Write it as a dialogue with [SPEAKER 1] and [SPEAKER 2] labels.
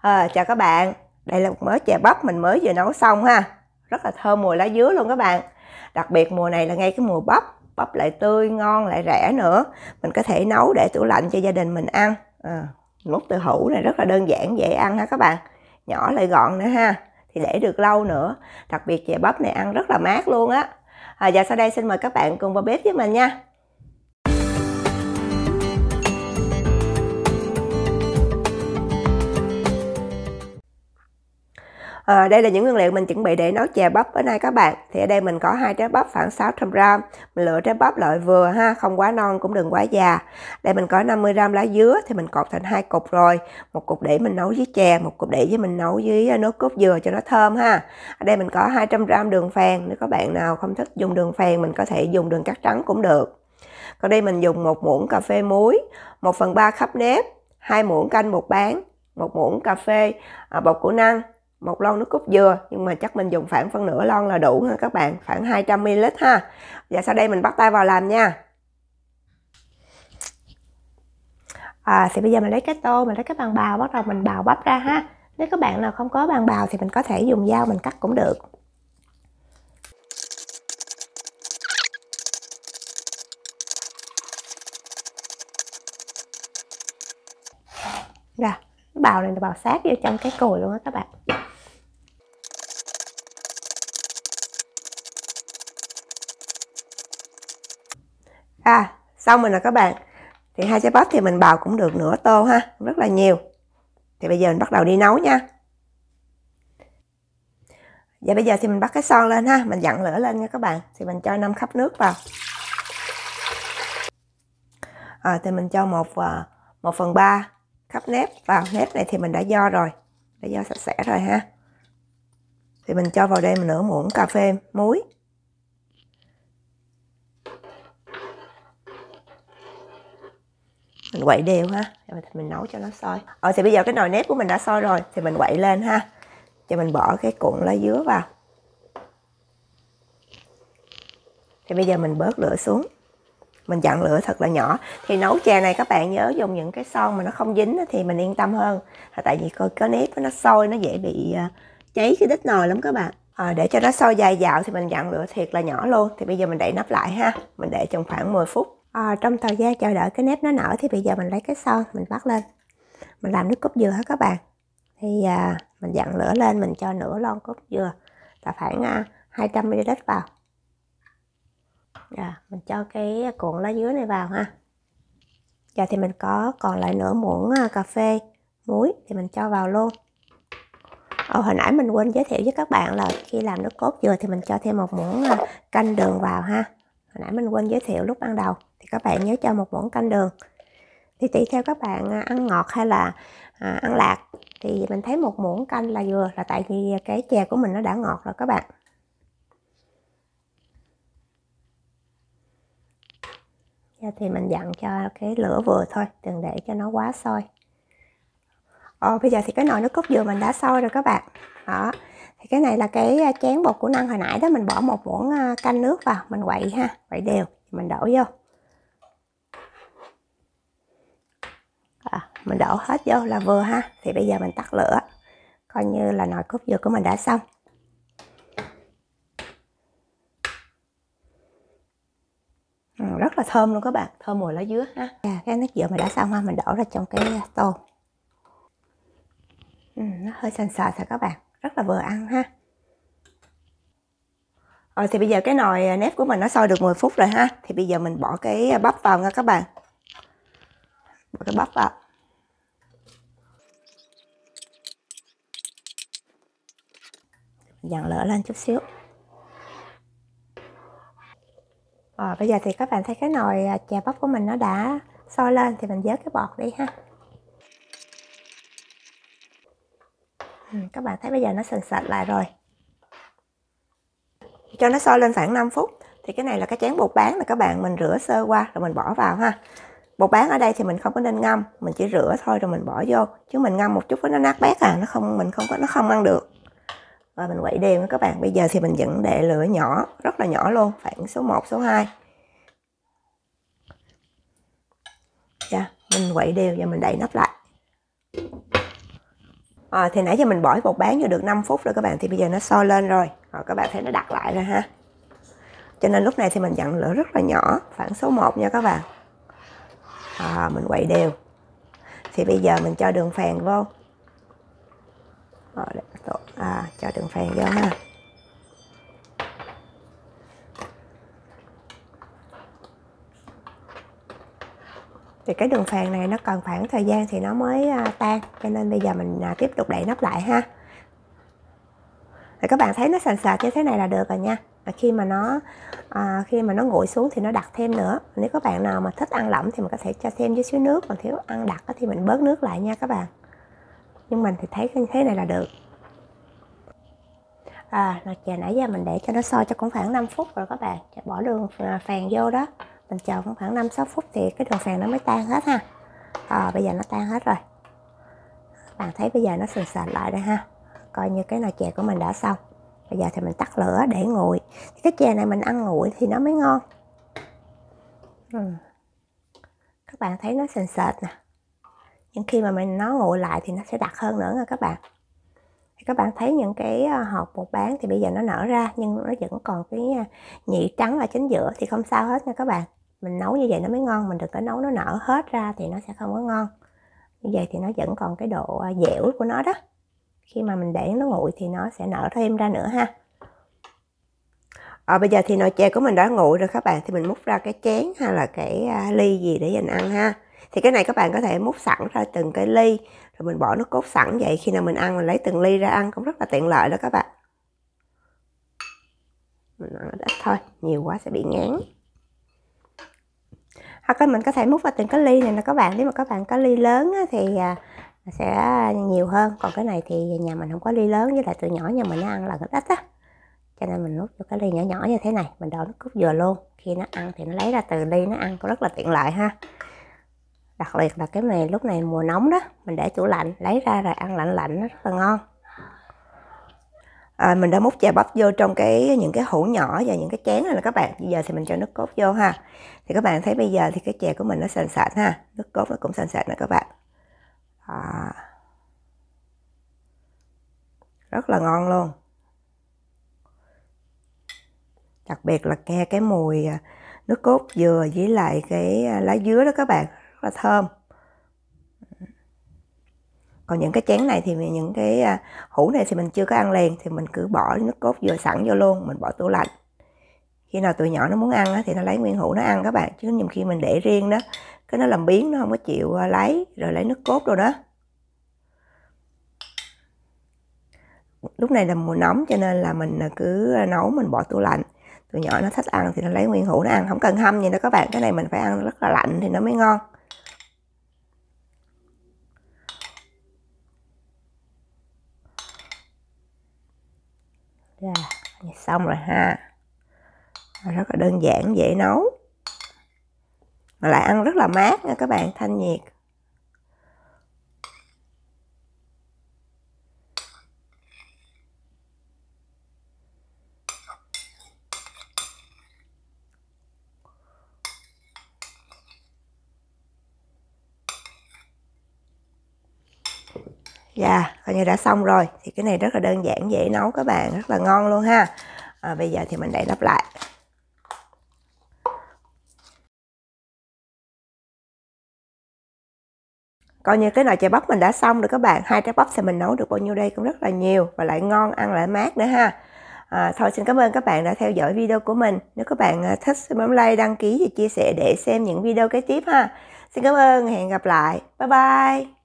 [SPEAKER 1] à, chào các bạn đây là một mớ chè bắp mình mới vừa nấu xong ha rất là thơm mùi lá dứa luôn các bạn đặc biệt mùa này là ngay cái mùa bắp bắp lại tươi ngon lại rẻ nữa mình có thể nấu để tủ lạnh cho gia đình mình ăn à, ờ, mút từ hũ này rất là đơn giản dễ ăn ha các bạn nhỏ lại gọn nữa ha thì để được lâu nữa đặc biệt chè bắp này ăn rất là mát luôn á à, ờ, và sau đây xin mời các bạn cùng vào bếp với mình nha à, đây là những nguyên liệu mình chuẩn bị để nấu chè bắp bữa nay các bạn thì ở đây mình có hai trái bắp khoảng 600 g mình lựa trái bắp loại vừa ha không quá non cũng đừng quá già đây mình có 50 g lá dứa thì mình cột thành hai cục rồi một cục để mình nấu với chè một cục để với mình nấu với ờ, nước cốt dừa cho nó thơm ha ở đây mình có 200 g đường phèn nếu các bạn nào không thích dùng đường phèn mình có thể dùng đường cát trắng cũng được còn đây mình dùng một muỗng cà phê muối 1 phần 3 khắp nếp hai muỗng canh bột bán một muỗng cà phê ờ, bột củ năng một lon nước cốt dừa nhưng mà chắc mình dùng khoảng phân nửa lon là đủ ha các bạn khoảng 200 ml ha và dạ, sau đây mình bắt tay vào làm nha à, thì bây giờ mình lấy cái tô mình lấy cái bàn bào bắt đầu mình bào bắp ra ha nếu các bạn nào không có bàn bào thì mình có thể dùng dao mình cắt cũng được Rồi, dạ, bào này là bào sát vô trong cái cùi luôn á các bạn à xong rồi nè các bạn thì hai trái bắp thì mình bào cũng được nửa tô ha rất là nhiều thì bây giờ mình bắt đầu đi nấu nha và bây giờ thì mình bắt cái son lên ha mình dặn lửa lên nha các bạn thì mình cho năm khắp nước vào à, thì mình cho một à, một phần ba khắp nếp vào nếp này thì mình đã do rồi đã do sạch sẽ rồi ha thì mình cho vào đây mình nửa muỗng cà phê muối mình quậy đều ha rồi mình nấu cho nó sôi ờ thì bây giờ cái nồi nếp của mình đã sôi rồi thì mình quậy lên ha cho mình bỏ cái cuộn lá dứa vào thì bây giờ mình bớt lửa xuống mình dặn lửa thật là nhỏ thì nấu chè này các bạn nhớ dùng những cái son mà nó không dính thì mình yên tâm hơn tại vì có, có nếp nó sôi nó dễ bị à, cháy cái đít nồi lắm các bạn à, để cho nó sôi dài dạo thì mình dặn lửa thiệt là nhỏ luôn thì bây giờ mình đậy nắp lại ha mình để trong khoảng 10 phút à, trong thời gian chờ đợi cái nếp nó nở thì bây giờ mình lấy cái son mình bắt lên mình làm nước cốt dừa hết các bạn thì à, mình dặn lửa lên mình cho nửa lon cốt dừa là khoảng à, 200 ml vào à, mình cho cái cuộn lá dứa này vào ha giờ thì mình có còn lại nửa muỗng à, cà phê muối thì mình cho vào luôn Ồ, hồi nãy mình quên giới thiệu với các bạn là khi làm nước cốt dừa thì mình cho thêm một muỗng à, canh đường vào ha hồi nãy mình quên giới thiệu lúc ban đầu thì các bạn nhớ cho một muỗng canh đường thì tùy theo các bạn à, ăn ngọt hay là à, ăn lạc thì mình thấy một muỗng canh là vừa là tại vì cái chè của mình nó đã ngọt rồi các bạn Giờ thì mình dặn cho cái lửa vừa thôi đừng để cho nó quá sôi Ồ, bây giờ thì cái nồi nước cốt dừa mình đã sôi rồi các bạn đó thì cái này là cái à, chén bột của năng hồi nãy đó mình bỏ một muỗng à, canh nước vào mình quậy ha quậy đều mình đổ vô à, mình đổ hết vô là vừa ha thì bây giờ mình tắt lửa coi như là nồi cốt dừa của mình đã xong ừ, rất là thơm luôn các bạn thơm mùi lá dứa ha à, cái nước dừa mình đã xong ha mình đổ ra trong cái tô ừ, nó hơi sành sờ thôi các bạn rất là vừa ăn ha rồi ờ, thì bây giờ cái nồi nếp của mình nó sôi được 10 phút rồi ha thì bây giờ mình bỏ cái bắp vào nha các bạn và cái bắp ạ. À. Dặn lỡ lên chút xíu. Rồi, ờ, bây giờ thì các bạn thấy cái nồi à, chè bắp của mình nó đã sôi lên thì mình vớt cái bọt đi ha. Ừ, các bạn thấy bây giờ nó sần sệt lại rồi. Cho nó sôi lên khoảng 5 phút thì cái này là cái chén bột bán mà các bạn mình rửa sơ qua rồi mình bỏ vào ha bột bán ở đây thì mình không có nên ngâm mình chỉ rửa thôi rồi mình bỏ vô chứ mình ngâm một chút nó nát bét à nó không mình không có nó không ăn được và mình quậy đều các bạn bây giờ thì mình vẫn để lửa nhỏ rất là nhỏ luôn khoảng số 1 số 2 dạ mình quậy đều và mình đậy nắp lại à, thì nãy giờ mình bỏ bột bán vô được 5 phút rồi các bạn thì bây giờ nó sôi lên rồi rồi ờ, các bạn thấy nó đặt lại rồi ha cho nên lúc này thì mình dặn lửa rất là nhỏ khoảng số 1 nha các bạn à, mình quậy đều thì bây giờ mình cho đường phèn vô à, cho đường phèn vô ha thì cái đường phèn này nó cần khoảng thời gian thì nó mới à, tan cho nên bây giờ mình à, tiếp tục đậy nắp lại ha thì các bạn thấy nó sàn sạt như thế này là được rồi nha và khi mà nó à, khi mà nó nguội xuống thì nó đặc thêm nữa nếu các bạn nào mà thích ăn lỏng thì mình có thể cho thêm với xíu nước còn thiếu ăn đặc thì mình bớt nước lại nha các bạn nhưng mình thì thấy như thế này là được à là chè nãy giờ mình để cho nó sôi cho cũng khoảng 5 phút rồi các bạn bỏ đường à, phèn vô đó mình chờ cũng khoảng 5 6 phút thì cái đường phèn nó mới tan hết ha à, bây giờ nó tan hết rồi các bạn thấy bây giờ nó sền sệt lại đây ha coi như cái nồi chè của mình đã xong bây giờ thì mình tắt lửa để nguội cái chè này mình ăn nguội thì nó mới ngon ừ. các bạn thấy nó sền sệt nè nhưng khi mà mình nó nguội lại thì nó sẽ đặc hơn nữa nha các bạn các bạn thấy những cái ờ, hộp bột bán thì bây giờ nó nở ra nhưng nó vẫn còn cái ờ, nhị trắng ở chính giữa thì không sao hết nha các bạn mình nấu như vậy nó mới ngon mình đừng có nấu nó nở hết ra thì nó sẽ không có ngon như vậy thì nó vẫn còn cái độ ờ, dẻo của nó đó khi mà mình để nó nguội thì nó sẽ nở thêm ra nữa ha à, bây giờ thì nồi chè của mình đã nguội rồi các bạn thì mình múc ra cái chén hay là cái à, ly gì để dành ăn ha thì cái này các bạn có thể múc sẵn ra từng cái ly rồi mình bỏ nước cốt sẵn vậy khi nào mình ăn mình lấy từng ly ra ăn cũng rất là tiện lợi đó các bạn mình ăn ít thôi nhiều quá sẽ bị ngán hoặc là mình có thể múc vào từng cái ly này nè các bạn nếu mà các bạn có ly lớn thì à, sẽ nhiều hơn còn cái này thì nhà mình không có ly lớn với lại từ nhỏ nhà mình ăn là rất ít á cho nên mình nuốt cho cái ly nhỏ nhỏ như thế này mình đổ nước cốt dừa luôn khi nó ăn thì nó lấy ra từ ly nó ăn cũng rất là tiện lợi ha đặc biệt là cái này lúc này mùa nóng đó mình để tủ lạnh lấy ra rồi ăn lạnh lạnh nó rất là ngon à, mình đã múc chè bắp vô trong cái những cái hũ nhỏ và những cái chén này là các bạn bây giờ thì mình cho nước cốt vô ha thì các bạn thấy bây giờ thì cái chè của mình nó sền sệt ha nước cốt nó cũng sền sệt nè các bạn rất là ngon luôn đặc biệt là nghe cái mùi à, nước cốt dừa với lại cái à, lá dứa đó các bạn rất là thơm còn những cái chén này thì những cái à, hũ này thì mình chưa có ăn liền thì mình cứ bỏ nước cốt dừa sẵn vô luôn mình bỏ tủ lạnh khi nào tụi nhỏ nó muốn ăn thì nó lấy nguyên hũ nó ăn các bạn chứ nhiều khi mình để riêng đó cái nó làm biến nó không có chịu lấy rồi lấy nước cốt rồi đó lúc này là mùa nóng cho nên là mình à, cứ à, nấu mình bỏ tủ lạnh tụi nhỏ nó thích ăn thì nó lấy nguyên hũ nó ăn không cần hâm như đó các bạn cái này mình phải ăn rất là lạnh thì nó mới ngon ra yeah, xong rồi ha rất là đơn giản dễ nấu mà lại ăn rất là mát nha các bạn thanh nhiệt Dạ, yeah, coi như đã xong rồi. Thì cái này rất là đơn giản, dễ nấu các bạn, rất là ngon luôn ha. À, bây giờ thì mình đậy nắp lại. coi như cái nồi chè bắp mình đã xong rồi các bạn hai trái bắp thì mình nấu được bao nhiêu đây cũng rất là nhiều và lại ngon ăn lại mát nữa ha à, thôi xin cảm ơn các bạn đã theo dõi video của mình nếu các bạn à, thích xin bấm like đăng ký và chia sẻ để xem những video kế tiếp ha xin cảm ơn hẹn gặp lại bye bye